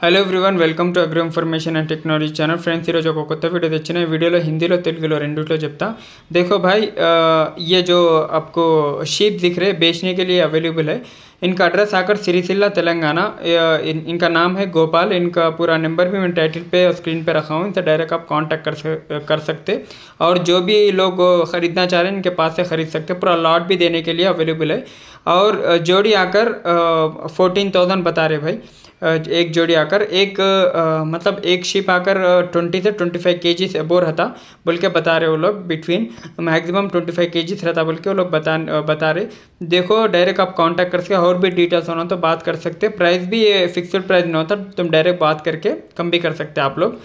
hello everyone welcome to agro information and technology channel रोजो ఈరోజు video కొత్త है वीडियो हिंदी హిందీలో तेलगु రెండుట్లో చెప్తా देखो भाई ये जो आपको शीप दिख रहे बेचने के लिए अवेलेबल है इनका एड्रेस आकर सिरीसिल्ला तेलंगाना इन, इनका नाम है गोपाल इनका पूरा नंबर भी मैं टाइटल पे और स्क्रीन पे रखा हूँ इनसे डायरेक्ट आप कांटेक्ट कर सक, कर सकते और जो भी लोग ख़रीदना चाह रहे हैं इनके पास से ख़रीद सकते पूरा लॉट भी देने के लिए अवेलेबल है और जोड़ी आकर फोर्टीन थाउजेंड बता रहे भाई एक जोड़ी आकर जाकर एक आ, मतलब एक शिप आकर ट्वेंटी से ट्वेंटी फाइव के जी अबो रहता बोल के बता रहे वो लोग बिटवीन मैक्सिमम ट्वेंटी फाइव के जी रहता बोल के वो लोग बता बता रहे देखो डायरेक्ट आप कांटेक्ट कर सकते और भी डिटेल्स होना तो बात कर सकते प्राइस भी फिक्सड प्राइस नहीं होता तुम डायरेक्ट बात करके कम भी कर सकते आप लोग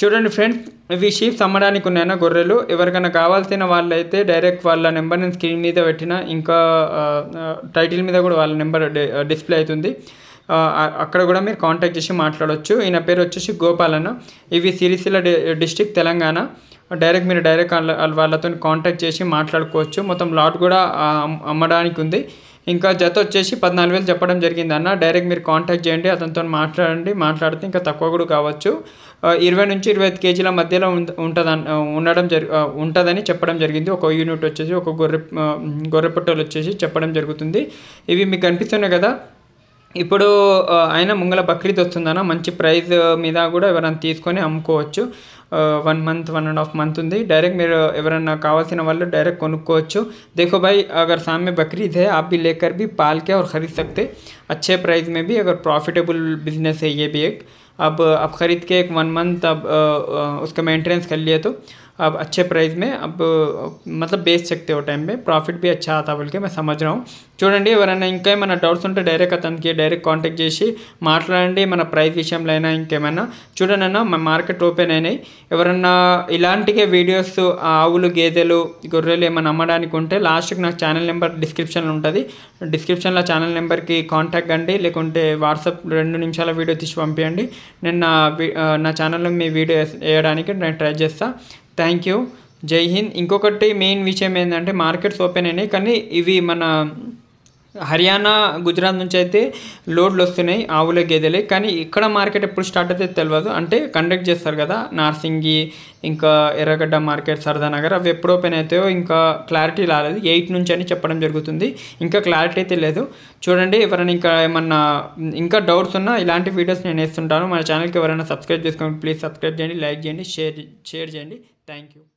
चूँ फ्रेंड्स अभी शीप अम्मानी उन्या गोर्रेल एवरकना कावासिना वाले डैरक्ट वाल नंबर ने स्क्रीन पेटना इंका टाइट वाल नंबर डिस्प्ले अ అక్కడ కూడా మీరు కాంటాక్ట్ చేసి మాట్లాడవచ్చు ఈయన పేరు వచ్చేసి గోపాలన్న ఇవి సిరిసిల్ల డిస్టిక్ తెలంగాణ డైరెక్ట్ మీరు డైరెక్ట్ వాళ్ళతో కాంటాక్ట్ చేసి మాట్లాడుకోవచ్చు మొత్తం లాట్ కూడా అమ్మడానికి ఉంది ఇంకా జత వచ్చేసి పద్నాలుగు వేలు చెప్పడం జరిగింది అన్న డైరెక్ట్ మీరు కాంటాక్ట్ చేయండి అతనితో మాట్లాడండి మాట్లాడితే ఇంకా తక్కువ కూడా కావచ్చు ఇరవై నుంచి ఇరవై ఐదు కేజీల మధ్యలో ఉంటుందని ఉండడం జరి ఉంటుందని చెప్పడం జరిగింది ఒక యూనిట్ వచ్చేసి ఒక గొర్రె గొర్రె పొట్టలు వచ్చేసి చెప్పడం జరుగుతుంది ఇవి మీకు కనిపిస్తున్నాయి కదా ఇప్పుడు అయినా ముంగల బక్రీద్ వస్తుందన్న మంచి ప్రైజ్ మీద కూడా ఎవరైనా తీసుకొని అమ్ముకోవచ్చు one month one and half month direct मेरे एवरना कावास वाले डायरेक्ट कौच्छ देखो भाई अगर सामने बकरीद है आप भी लेकर भी पाल के और ख़रीद सकते अच्छे प्राइस में भी अगर प्रॉफिटेबल बिजनेस है ये भी एक अब आप ख़रीद के एक वन मंथ अब उसका मेंटेनेंस कर लिए तो अब अच्छे प्राइस में अब मतलब बेच सकते हो टाइम में प्रॉफिट भी अच्छा आता बोल के मैं समझ रहा हूँ चूँगी एवरना इंकेमना डाउट्स उठे डैरक्ट अतन की डैरक्ट काटाक्टी माटी मैं प्रईज विषय लेना इंकेमना चूँ मार्केट ओपन आनाई ఎవరన్నా ఇలాంటికే వీడియోస్ ఆవులు గేదెలు గొర్రెలు ఏమైనా అమ్మడానికి ఉంటే లాస్ట్కి నాకు ఛానల్ నెంబర్ డిస్క్రిప్షన్లో ఉంటుంది డిస్క్రిప్షన్లో ఛానల్ నెంబర్కి కాంటాక్ట్ అండి లేకుంటే వాట్సాప్ రెండు నిమిషాల వీడియో తీసి పంపించండి నేను నా నా ఛానల్లో మీ వీడియో వేయడానికి నేను ట్రై చేస్తాను థ్యాంక్ యూ జై హింద్ ఇంకొకటి మెయిన్ విషయం ఏంటంటే మార్కెట్స్ ఓపెన్ అయినాయి కానీ ఇవి మన హర్యానా గుజరాత్ నుంచి అయితే లోడ్లు వస్తున్నాయి ఆవుల గేదెలే కానీ ఇక్కడ మార్కెట్ ఎప్పుడు స్టార్ట్ అయితే తెలియదు అంటే కండక్ట్ చేస్తారు కదా నార్సింగి ఇంకా ఎర్రగడ్డ మార్కెట్ సరదానగర్ అవి ఎప్పుడు ఓపెన్ అవుతాయో ఇంకా క్లారిటీ రాలేదు ఎయిట్ నుంచి అని చెప్పడం జరుగుతుంది ఇంకా క్లారిటీ అయితే లేదు చూడండి ఎవరైనా ఇంకా ఏమన్నా ఇంకా డౌట్స్ ఉన్నా ఇలాంటి వీడియోస్ నేను వేస్తుంటాను మన ఛానల్కి ఎవరైనా సబ్స్క్రైబ్ చేసుకోండి ప్లీజ్ సబ్స్క్రైబ్ చేయండి లైక్ చేయండి షేర్ షేర్ చేయండి థ్యాంక్ యూ